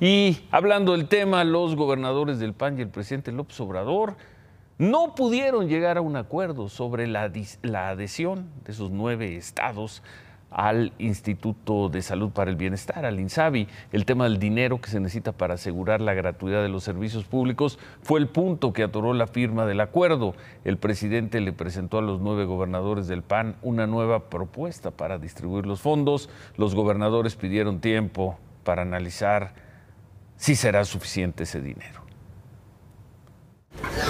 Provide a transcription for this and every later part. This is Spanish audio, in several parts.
Y hablando del tema, los gobernadores del PAN y el presidente López Obrador no pudieron llegar a un acuerdo sobre la, la adhesión de sus nueve estados al Instituto de Salud para el Bienestar, al INSABI. El tema del dinero que se necesita para asegurar la gratuidad de los servicios públicos fue el punto que atoró la firma del acuerdo. El presidente le presentó a los nueve gobernadores del PAN una nueva propuesta para distribuir los fondos. Los gobernadores pidieron tiempo para analizar si será suficiente ese dinero.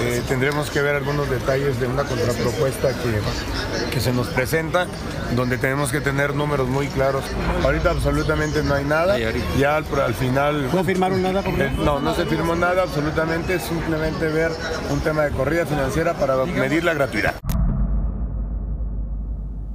Eh, tendremos que ver algunos detalles de una contrapropuesta que, que, se nos presenta, donde tenemos que tener números muy claros. Ahorita absolutamente no hay nada. Ya al, al final... ¿No firmaron nada? Eh, no, no se firmó nada absolutamente. Simplemente ver un tema de corrida financiera para medir la gratuidad.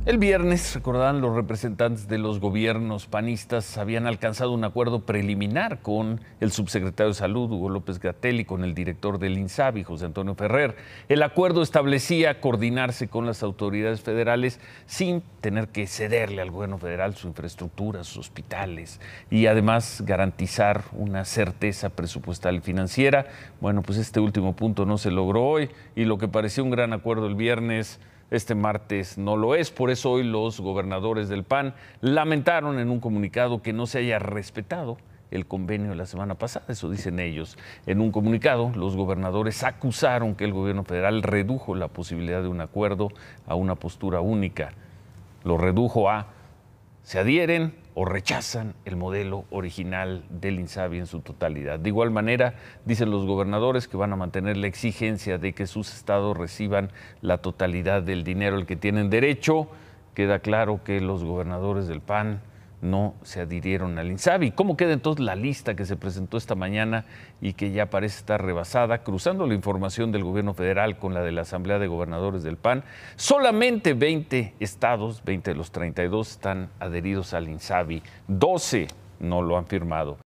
El viernes, recordarán, los representantes de los gobiernos panistas habían alcanzado un acuerdo preliminar con el subsecretario de Salud, Hugo López gatelli y con el director del INSABI, José Antonio Ferrer. El acuerdo establecía coordinarse con las autoridades federales sin tener que cederle al gobierno federal su infraestructura, sus hospitales, y además garantizar una certeza presupuestal y financiera. Bueno, pues este último punto no se logró hoy, y lo que parecía un gran acuerdo el viernes este martes no lo es, por eso hoy los gobernadores del PAN lamentaron en un comunicado que no se haya respetado el convenio de la semana pasada, eso dicen ellos. En un comunicado, los gobernadores acusaron que el gobierno federal redujo la posibilidad de un acuerdo a una postura única. Lo redujo a se adhieren, o rechazan el modelo original del INSABI en su totalidad. De igual manera, dicen los gobernadores que van a mantener la exigencia de que sus estados reciban la totalidad del dinero al que tienen derecho. Queda claro que los gobernadores del PAN no se adhirieron al INSABI. ¿Cómo queda entonces la lista que se presentó esta mañana y que ya parece estar rebasada, cruzando la información del gobierno federal con la de la Asamblea de Gobernadores del PAN? Solamente 20 estados, 20 de los 32, están adheridos al INSABI, 12 no lo han firmado.